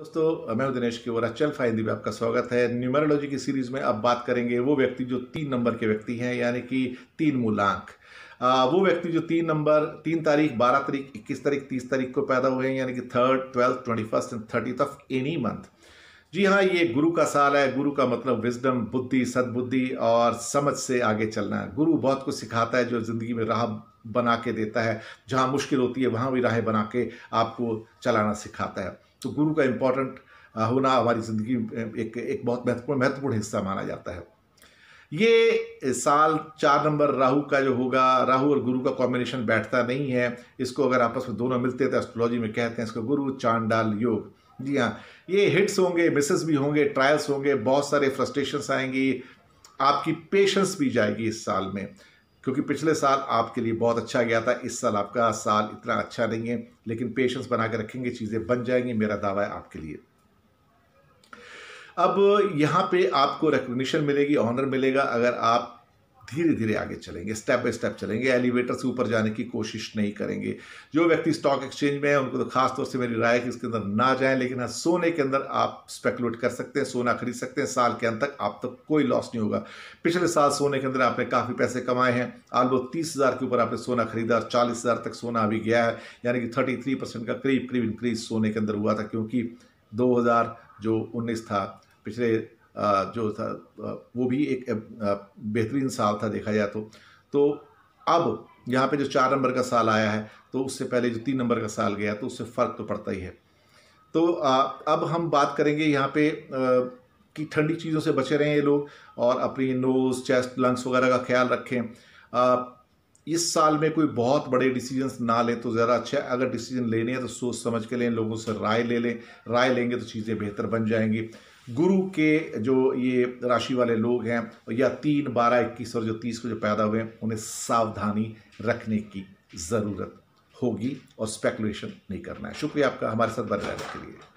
दोस्तों मैं दिनेश केवरा चल फाइंदी में आपका स्वागत है न्यूमरोलॉजी की सीरीज में अब बात करेंगे वो व्यक्ति जो तीन नंबर के व्यक्ति हैं यानी कि तीन मूलांक वो व्यक्ति जो तीन नंबर तीन तारीख बारह तारीख इक्कीस तारीख तीस तारीख को पैदा हुए हैं यानी कि third twelfth twenty first and thirtieth of any month जी हाँ ये गुरु का साल है गुरु का मतलब विजडम बुद्धि सद्बुद्धि और समझ से आगे चलना है गुरु बहुत कुछ सिखाता है जो ज़िंदगी में राह बना के देता है जहाँ मुश्किल होती है वहाँ भी राहें बना के आपको चलाना सिखाता है तो गुरु का इम्पोर्टेंट होना हमारी ज़िंदगी एक एक बहुत महत्वपूर्ण महत्वपूर्ण हिस्सा माना जाता है ये साल चार नंबर राहु का जो होगा राहु और गुरु का कॉम्बिनेशन बैठता नहीं है इसको अगर आपस में दोनों मिलते हैं तो एस्ट्रोलॉजी में कहते हैं इसको गुरु चांडाल योग जी हाँ ये हिट्स होंगे मिसेस भी होंगे ट्रायल्स होंगे बहुत सारे फ्रस्ट्रेशंस आएंगी आपकी पेशेंस भी जाएगी इस साल में क्योंकि पिछले साल आपके लिए बहुत अच्छा गया था इस साल आपका साल इतना अच्छा नहीं है लेकिन पेशेंस बना के रखेंगे चीज़ें बन जाएंगी मेरा दावा है आपके लिए अब यहाँ पे आपको रिकोगशन मिलेगी ऑनर मिलेगा अगर आप धीरे धीरे आगे चलेंगे स्टेप बाय स्टेप चलेंगे एलिवेटर से ऊपर जाने की कोशिश नहीं करेंगे जो व्यक्ति स्टॉक एक्सचेंज में है उनको तो खासतौर से मेरी राय है कि इसके अंदर ना जाएं लेकिन हाँ सोने के अंदर आप स्पेकुलेट कर सकते हैं सोना खरीद सकते हैं साल के अंत तक आप तक तो कोई लॉस नहीं होगा पिछले साल सोने के अंदर आपने काफ़ी पैसे कमाए हैं आलमोस्ट तीस हज़ार के ऊपर आपने सोना खरीदा चालीस हज़ार तक सोना अभी गया है यानी कि थर्टी थ्री परसेंट का करीब करीब इंक्रीज सोने के अंदर हुआ था क्योंकि दो हज़ार जो उन्नीस था पिछले जो था वो भी एक बेहतरीन साल था देखा जाए तो तो अब यहाँ पे जो चार नंबर का साल आया है तो उससे पहले जो तीन नंबर का साल गया तो उससे फ़र्क तो पड़ता ही है तो अब हम बात करेंगे यहाँ पे कि ठंडी चीज़ों से बचे रहें ये लोग और अपनी नोज़ चेस्ट लंग्स वगैरह का ख्याल रखें इस साल में कोई बहुत बड़े डिसीजंस ना लें तो ज़रा अच्छा अगर डिसीजन लेने हैं तो सोच समझ के लें लोगों से राय ले लें राय लेंगे तो चीज़ें बेहतर बन जाएंगी गुरु के जो ये राशि वाले लोग हैं या तीन बारह इक्कीस और जो तीस को जो पैदा हुए हैं उन्हें सावधानी रखने की ज़रूरत होगी और स्पेकुलेशन नहीं करना है शुक्रिया आपका हमारे साथ बने रहने के लिए